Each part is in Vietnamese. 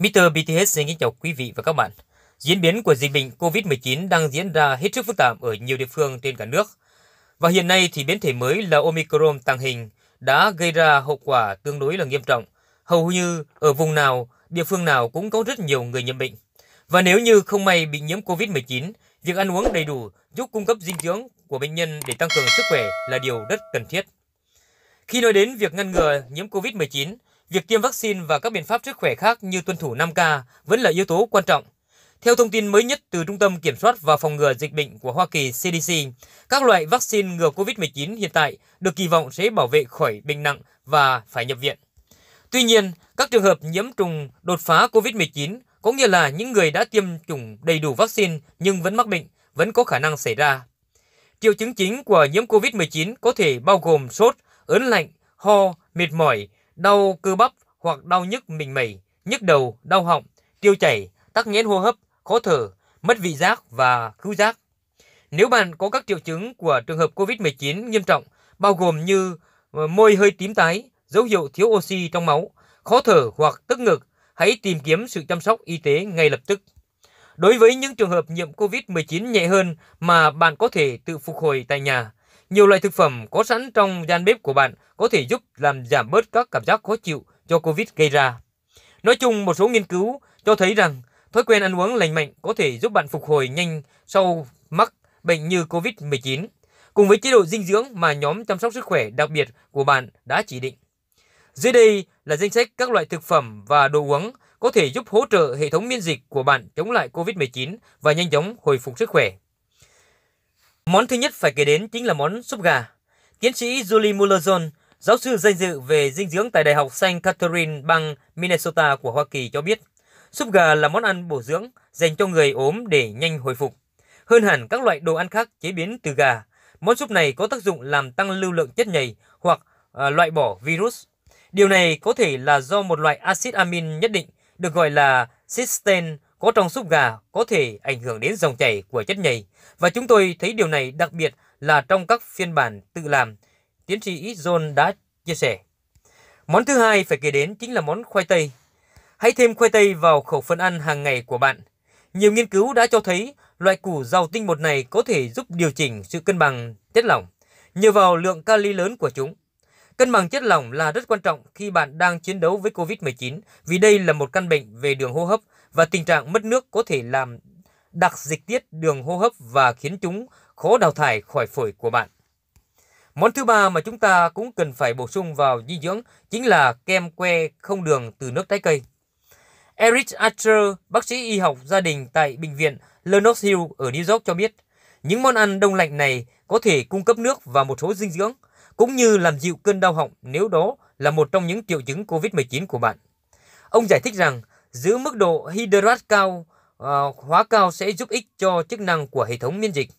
Mr. BTS xin kính chào quý vị và các bạn. Diễn biến của dịch bệnh COVID-19 đang diễn ra hết sức phức tạp ở nhiều địa phương trên cả nước. Và hiện nay thì biến thể mới là Omicron tàng hình đã gây ra hậu quả tương đối là nghiêm trọng. Hầu như ở vùng nào, địa phương nào cũng có rất nhiều người nhiễm bệnh. Và nếu như không may bị nhiễm COVID-19, việc ăn uống đầy đủ giúp cung cấp dinh dưỡng của bệnh nhân để tăng cường sức khỏe là điều rất cần thiết. Khi nói đến việc ngăn ngừa nhiễm COVID-19, việc tiêm vaccine và các biện pháp sức khỏe khác như tuân thủ 5K vẫn là yếu tố quan trọng. Theo thông tin mới nhất từ Trung tâm Kiểm soát và Phòng ngừa Dịch bệnh của Hoa Kỳ CDC, các loại vaccine ngừa COVID-19 hiện tại được kỳ vọng sẽ bảo vệ khỏi bệnh nặng và phải nhập viện. Tuy nhiên, các trường hợp nhiễm trùng đột phá COVID-19 có nghĩa là những người đã tiêm chủng đầy đủ vaccine nhưng vẫn mắc bệnh, vẫn có khả năng xảy ra. Triệu chứng chính của nhiễm COVID-19 có thể bao gồm sốt, ớn lạnh, ho, mệt mỏi, đau cơ bắp hoặc đau nhức mình mẩy, nhức đầu, đau họng, tiêu chảy, tắc nghẽn hô hấp, khó thở, mất vị giác và khứu giác. Nếu bạn có các triệu chứng của trường hợp COVID-19 nghiêm trọng, bao gồm như ờ, môi hơi tím tái, dấu hiệu thiếu oxy trong máu, khó thở hoặc tức ngực, hãy tìm kiếm sự chăm sóc y tế ngay lập tức. Đối với những trường hợp nhiễm COVID-19 nhẹ hơn mà bạn có thể tự phục hồi tại nhà, nhiều loại thực phẩm có sẵn trong gian bếp của bạn có thể giúp làm giảm bớt các cảm giác khó chịu do Covid gây ra. Nói chung, một số nghiên cứu cho thấy rằng thói quen ăn uống lành mạnh có thể giúp bạn phục hồi nhanh sau mắc bệnh như Covid-19, cùng với chế độ dinh dưỡng mà nhóm chăm sóc sức khỏe đặc biệt của bạn đã chỉ định. Dưới đây là danh sách các loại thực phẩm và đồ uống có thể giúp hỗ trợ hệ thống miễn dịch của bạn chống lại COVID-19 và nhanh chóng hồi phục sức khỏe. Món thứ nhất phải kể đến chính là món súp gà. Tiến sĩ Julie muller giáo sư danh dự về dinh dưỡng tại Đại học St. Catherine bang Minnesota của Hoa Kỳ cho biết, súp gà là món ăn bổ dưỡng dành cho người ốm để nhanh hồi phục. Hơn hẳn các loại đồ ăn khác chế biến từ gà, món súp này có tác dụng làm tăng lưu lượng chất nhầy hoặc à, loại bỏ virus. Điều này có thể là do một loại axit amin nhất định được gọi là cysteine có trong súp gà có thể ảnh hưởng đến dòng chảy của chất nhầy và chúng tôi thấy điều này đặc biệt là trong các phiên bản tự làm, tiến sĩ John đã chia sẻ. Món thứ hai phải kể đến chính là món khoai tây. Hãy thêm khoai tây vào khẩu phần ăn hàng ngày của bạn. Nhiều nghiên cứu đã cho thấy loại củ giàu tinh bột này có thể giúp điều chỉnh sự cân bằng chất lỏng nhờ vào lượng kali lớn của chúng. Cân bằng chất lỏng là rất quan trọng khi bạn đang chiến đấu với COVID-19 vì đây là một căn bệnh về đường hô hấp và tình trạng mất nước có thể làm đặc dịch tiết đường hô hấp và khiến chúng khó đào thải khỏi phổi của bạn. Món thứ ba mà chúng ta cũng cần phải bổ sung vào dinh dưỡng chính là kem que không đường từ nước trái cây. Eric Archer, bác sĩ y học gia đình tại bệnh viện Lenox Hill ở New York cho biết, những món ăn đông lạnh này có thể cung cấp nước và một số dinh dưỡng, cũng như làm dịu cơn đau họng nếu đó là một trong những triệu chứng COVID-19 của bạn. Ông giải thích rằng Giữ mức độ hydrat cao, ờ, hóa cao sẽ giúp ích cho chức năng của hệ thống miễn dịch.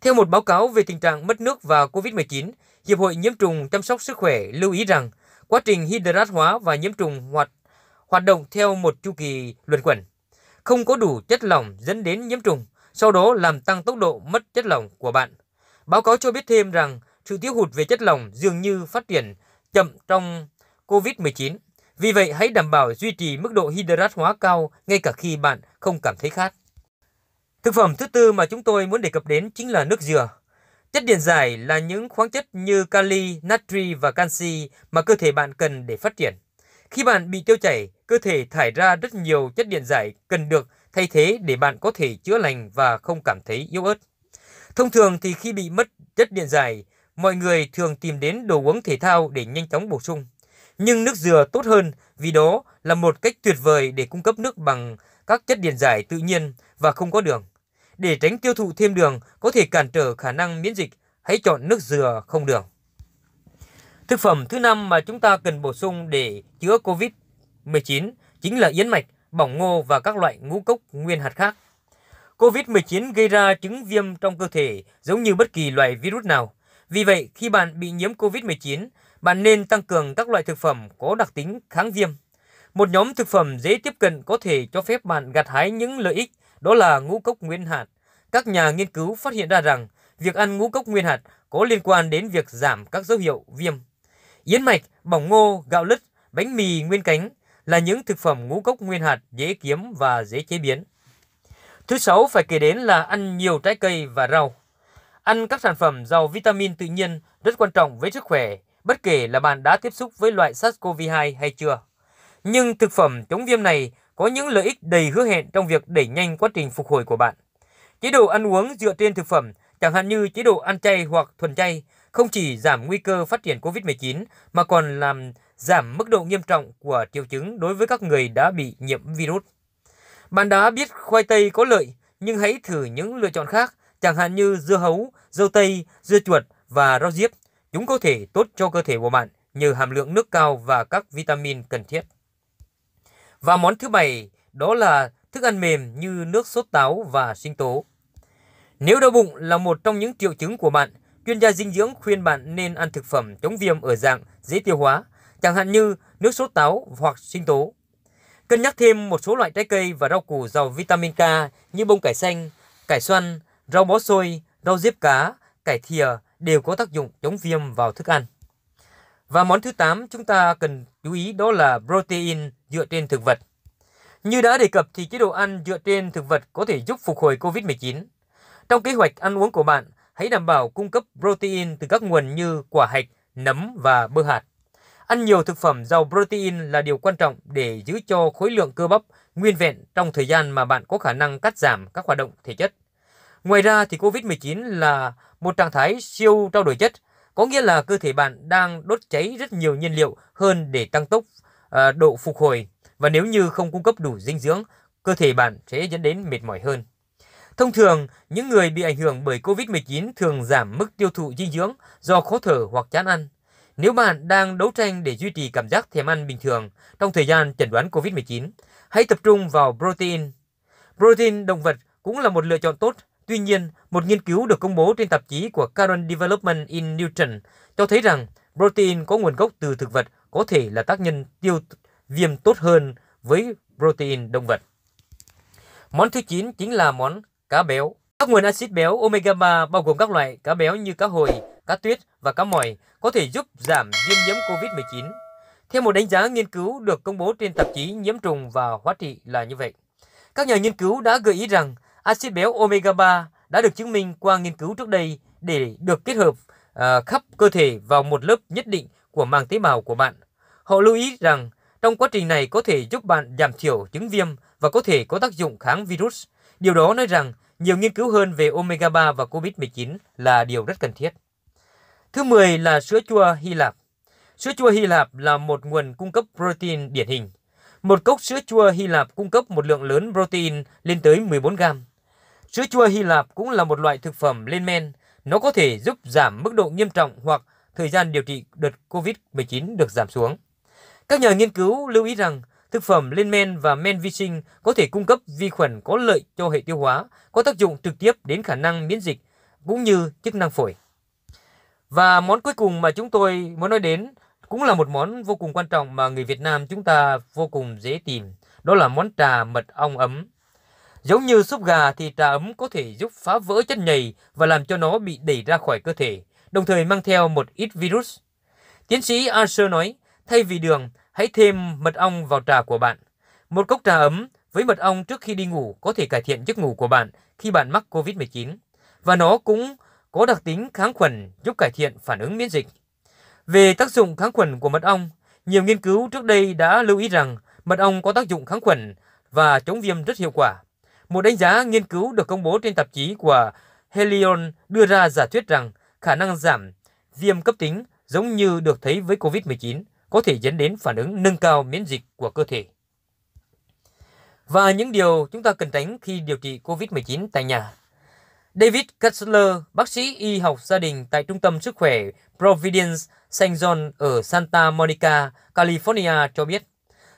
Theo một báo cáo về tình trạng mất nước và COVID-19, Hiệp hội Nhiễm trùng chăm sóc sức khỏe lưu ý rằng quá trình hydrat hóa và nhiễm trùng hoạt hoạt động theo một chu kỳ luẩn quẩn. Không có đủ chất lỏng dẫn đến nhiễm trùng, sau đó làm tăng tốc độ mất chất lỏng của bạn. Báo cáo cho biết thêm rằng sự thiếu hụt về chất lỏng dường như phát triển chậm trong COVID-19. Vì vậy, hãy đảm bảo duy trì mức độ hydrat hóa cao ngay cả khi bạn không cảm thấy khát. Thực phẩm thứ tư mà chúng tôi muốn đề cập đến chính là nước dừa. Chất điện giải là những khoáng chất như kali, natri và canxi mà cơ thể bạn cần để phát triển. Khi bạn bị tiêu chảy, cơ thể thải ra rất nhiều chất điện giải cần được thay thế để bạn có thể chữa lành và không cảm thấy yếu ớt. Thông thường thì khi bị mất chất điện giải, mọi người thường tìm đến đồ uống thể thao để nhanh chóng bổ sung nhưng nước dừa tốt hơn vì đó là một cách tuyệt vời để cung cấp nước bằng các chất điện giải tự nhiên và không có đường. Để tránh tiêu thụ thêm đường có thể cản trở khả năng miễn dịch, hãy chọn nước dừa không đường. Thực phẩm thứ năm mà chúng ta cần bổ sung để chữa COVID-19 chính là yến mạch, bỏng ngô và các loại ngũ cốc nguyên hạt khác. COVID-19 gây ra chứng viêm trong cơ thể giống như bất kỳ loại virus nào. Vì vậy, khi bạn bị nhiễm COVID-19, bạn nên tăng cường các loại thực phẩm có đặc tính kháng viêm. Một nhóm thực phẩm dễ tiếp cận có thể cho phép bạn gặt hái những lợi ích, đó là ngũ cốc nguyên hạt. Các nhà nghiên cứu phát hiện ra rằng việc ăn ngũ cốc nguyên hạt có liên quan đến việc giảm các dấu hiệu viêm. Yến mạch, bỏng ngô, gạo lứt, bánh mì nguyên cánh là những thực phẩm ngũ cốc nguyên hạt dễ kiếm và dễ chế biến. Thứ sáu phải kể đến là ăn nhiều trái cây và rau. Ăn các sản phẩm giàu vitamin tự nhiên rất quan trọng với sức khỏe, bất kể là bạn đã tiếp xúc với loại SARS-CoV-2 hay chưa. Nhưng thực phẩm chống viêm này có những lợi ích đầy hứa hẹn trong việc đẩy nhanh quá trình phục hồi của bạn. Chế độ ăn uống dựa trên thực phẩm, chẳng hạn như chế độ ăn chay hoặc thuần chay, không chỉ giảm nguy cơ phát triển COVID-19 mà còn làm giảm mức độ nghiêm trọng của triệu chứng đối với các người đã bị nhiễm virus. Bạn đã biết khoai tây có lợi, nhưng hãy thử những lựa chọn khác, chẳng hạn như dưa hấu, dâu tây, dưa chuột và rau diếp. Chúng có thể tốt cho cơ thể của bạn nhờ hàm lượng nước cao và các vitamin cần thiết. Và món thứ bảy đó là thức ăn mềm như nước sốt táo và sinh tố. Nếu đau bụng là một trong những triệu chứng của bạn, chuyên gia dinh dưỡng khuyên bạn nên ăn thực phẩm chống viêm ở dạng dễ tiêu hóa, chẳng hạn như nước sốt táo hoặc sinh tố. Cân nhắc thêm một số loại trái cây và rau củ giàu vitamin K như bông cải xanh, cải xoăn, rau bó xôi, rau diếp cá, cải thìa, đều có tác dụng chống viêm vào thức ăn. Và món thứ 8 chúng ta cần chú ý đó là protein dựa trên thực vật. Như đã đề cập thì chế độ ăn dựa trên thực vật có thể giúp phục hồi COVID-19. Trong kế hoạch ăn uống của bạn, hãy đảm bảo cung cấp protein từ các nguồn như quả hạch, nấm và bơ hạt. Ăn nhiều thực phẩm giàu protein là điều quan trọng để giữ cho khối lượng cơ bắp nguyên vẹn trong thời gian mà bạn có khả năng cắt giảm các hoạt động thể chất. Ngoài ra thì COVID-19 là một trạng thái siêu trao đổi chất, có nghĩa là cơ thể bạn đang đốt cháy rất nhiều nhiên liệu hơn để tăng tốc à, độ phục hồi và nếu như không cung cấp đủ dinh dưỡng, cơ thể bạn sẽ dẫn đến mệt mỏi hơn. Thông thường, những người bị ảnh hưởng bởi COVID-19 thường giảm mức tiêu thụ dinh dưỡng do khó thở hoặc chán ăn. Nếu bạn đang đấu tranh để duy trì cảm giác thèm ăn bình thường trong thời gian chẩn đoán COVID-19, hãy tập trung vào protein. Protein động vật cũng là một lựa chọn tốt Tuy nhiên, một nghiên cứu được công bố trên tạp chí của Current Development in Nutrition cho thấy rằng protein có nguồn gốc từ thực vật có thể là tác nhân tiêu viêm tốt hơn với protein động vật. Món thứ 9 chính là món cá béo. Các nguồn axit béo omega 3 bao gồm các loại cá béo như cá hồi, cá tuyết và cá mòi có thể giúp giảm viêm nhiễm COVID-19. Theo một đánh giá nghiên cứu được công bố trên tạp chí Nhiễm trùng và hóa trị là như vậy. Các nhà nghiên cứu đã gợi ý rằng axit béo omega 3 đã được chứng minh qua nghiên cứu trước đây để được kết hợp à, khắp cơ thể vào một lớp nhất định của màng tế bào của bạn. Họ lưu ý rằng trong quá trình này có thể giúp bạn giảm thiểu chứng viêm và có thể có tác dụng kháng virus. Điều đó nói rằng nhiều nghiên cứu hơn về omega 3 và COVID-19 là điều rất cần thiết. Thứ 10 là sữa chua Hy Lạp. Sữa chua Hy Lạp là một nguồn cung cấp protein điển hình. Một cốc sữa chua Hy Lạp cung cấp một lượng lớn protein lên tới 14 gram. Sữa chua Hy Lạp cũng là một loại thực phẩm lên men. Nó có thể giúp giảm mức độ nghiêm trọng hoặc thời gian điều trị đợt COVID-19 được giảm xuống. Các nhà nghiên cứu lưu ý rằng thực phẩm lên men và men vi sinh có thể cung cấp vi khuẩn có lợi cho hệ tiêu hóa, có tác dụng trực tiếp đến khả năng miễn dịch cũng như chức năng phổi. Và món cuối cùng mà chúng tôi muốn nói đến cũng là một món vô cùng quan trọng mà người Việt Nam chúng ta vô cùng dễ tìm, đó là món trà mật ong ấm. Giống như súp gà thì trà ấm có thể giúp phá vỡ chất nhầy và làm cho nó bị đẩy ra khỏi cơ thể, đồng thời mang theo một ít virus. Tiến sĩ Archer nói, thay vì đường, hãy thêm mật ong vào trà của bạn. Một cốc trà ấm với mật ong trước khi đi ngủ có thể cải thiện giấc ngủ của bạn khi bạn mắc COVID-19. Và nó cũng có đặc tính kháng khuẩn giúp cải thiện phản ứng miễn dịch. Về tác dụng kháng khuẩn của mật ong, nhiều nghiên cứu trước đây đã lưu ý rằng mật ong có tác dụng kháng khuẩn và chống viêm rất hiệu quả. Một đánh giá nghiên cứu được công bố trên tạp chí của Helion đưa ra giả thuyết rằng khả năng giảm viêm cấp tính giống như được thấy với COVID-19 có thể dẫn đến phản ứng nâng cao miễn dịch của cơ thể. Và những điều chúng ta cần tránh khi điều trị COVID-19 tại nhà. David Kessler, bác sĩ y học gia đình tại Trung tâm Sức khỏe Providence St. John ở Santa Monica, California cho biết,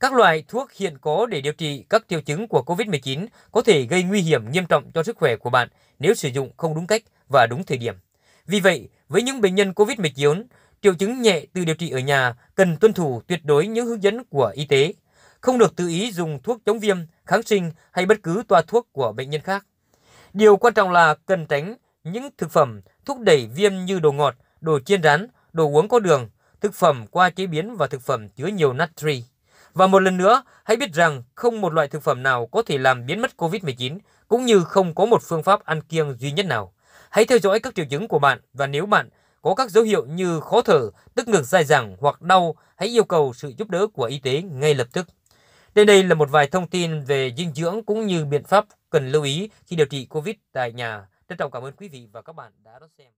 các loại thuốc hiện có để điều trị các triệu chứng của COVID-19 có thể gây nguy hiểm nghiêm trọng cho sức khỏe của bạn nếu sử dụng không đúng cách và đúng thời điểm. Vì vậy, với những bệnh nhân COVID-19, triệu chứng nhẹ từ điều trị ở nhà cần tuân thủ tuyệt đối những hướng dẫn của y tế. Không được tự ý dùng thuốc chống viêm, kháng sinh hay bất cứ toa thuốc của bệnh nhân khác. Điều quan trọng là cần tránh những thực phẩm thúc đẩy viêm như đồ ngọt, đồ chiên rán, đồ uống có đường, thực phẩm qua chế biến và thực phẩm chứa nhiều natri. Và một lần nữa, hãy biết rằng không một loại thực phẩm nào có thể làm biến mất COVID-19, cũng như không có một phương pháp ăn kiêng duy nhất nào. Hãy theo dõi các triệu chứng của bạn và nếu bạn có các dấu hiệu như khó thở, tức ngực dài dẳng hoặc đau, hãy yêu cầu sự giúp đỡ của y tế ngay lập tức. Đến đây là một vài thông tin về dinh dưỡng cũng như biện pháp cần lưu ý khi điều trị COVID tại nhà. Rất trọng cảm ơn quý vị và các bạn đã đón xem.